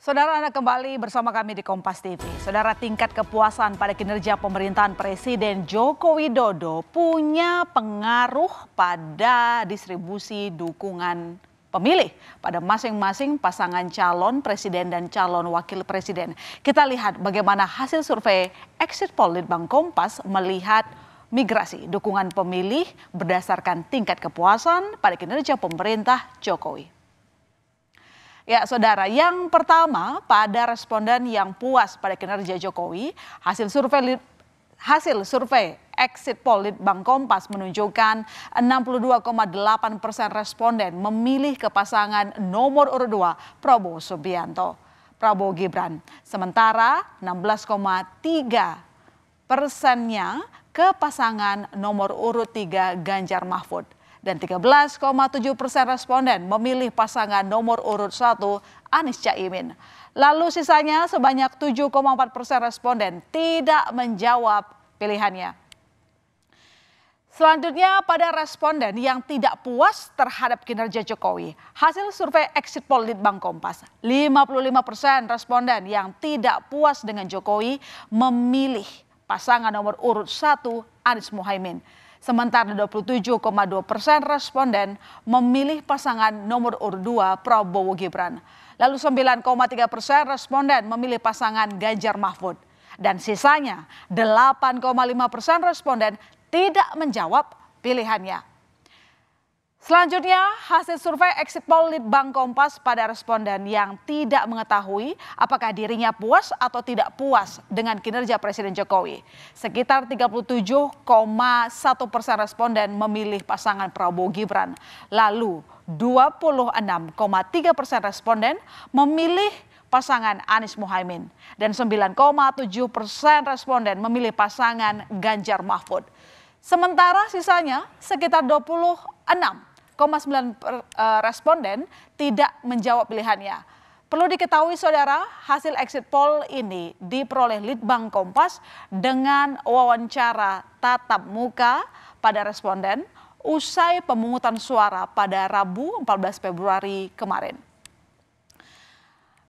Saudara Anda kembali bersama kami di Kompas TV. Saudara tingkat kepuasan pada kinerja pemerintahan Presiden Joko Widodo punya pengaruh pada distribusi dukungan pemilih pada masing-masing pasangan calon presiden dan calon wakil presiden. Kita lihat bagaimana hasil survei Exit Poll Bank Kompas melihat migrasi dukungan pemilih berdasarkan tingkat kepuasan pada kinerja pemerintah Jokowi. Ya, saudara, yang pertama pada responden yang puas pada kinerja Jokowi, hasil survei hasil survei exit poll Bank Kompas menunjukkan 62,8 persen responden memilih ke pasangan nomor urut 2 Prabowo Subianto. Prabowo Gibran. Sementara 16,3 persennya ke pasangan nomor urut 3 Ganjar Mahfud dan 13,7 persen responden memilih pasangan nomor urut 1 Anies Caimin. Lalu sisanya sebanyak 7,4 persen responden tidak menjawab pilihannya. Selanjutnya pada responden yang tidak puas terhadap kinerja Jokowi. Hasil survei exit poll Bank Kompas, 55 persen responden yang tidak puas dengan Jokowi memilih pasangan nomor urut 1 Anies Muhaimin. Sementara 27,2 persen responden memilih pasangan nomor urut 2 Prabowo Gibran. Lalu 9,3 persen responden memilih pasangan Ganjar Mahfud. Dan sisanya 8,5 persen responden tidak menjawab pilihannya. Selanjutnya, hasil survei exit poll Litbang Kompas pada responden yang tidak mengetahui apakah dirinya puas atau tidak puas dengan kinerja Presiden Jokowi. Sekitar 37,1 persen responden memilih pasangan Prabowo Gibran. Lalu 26,3 persen responden memilih pasangan Anies Muhaimin. Dan 9,7 persen responden memilih pasangan Ganjar Mahfud. Sementara sisanya sekitar 26 Eh, responden tidak menjawab pilihannya. Perlu diketahui saudara, hasil exit poll ini diperoleh Litbang Kompas dengan wawancara tatap muka pada responden usai pemungutan suara pada Rabu 14 Februari kemarin.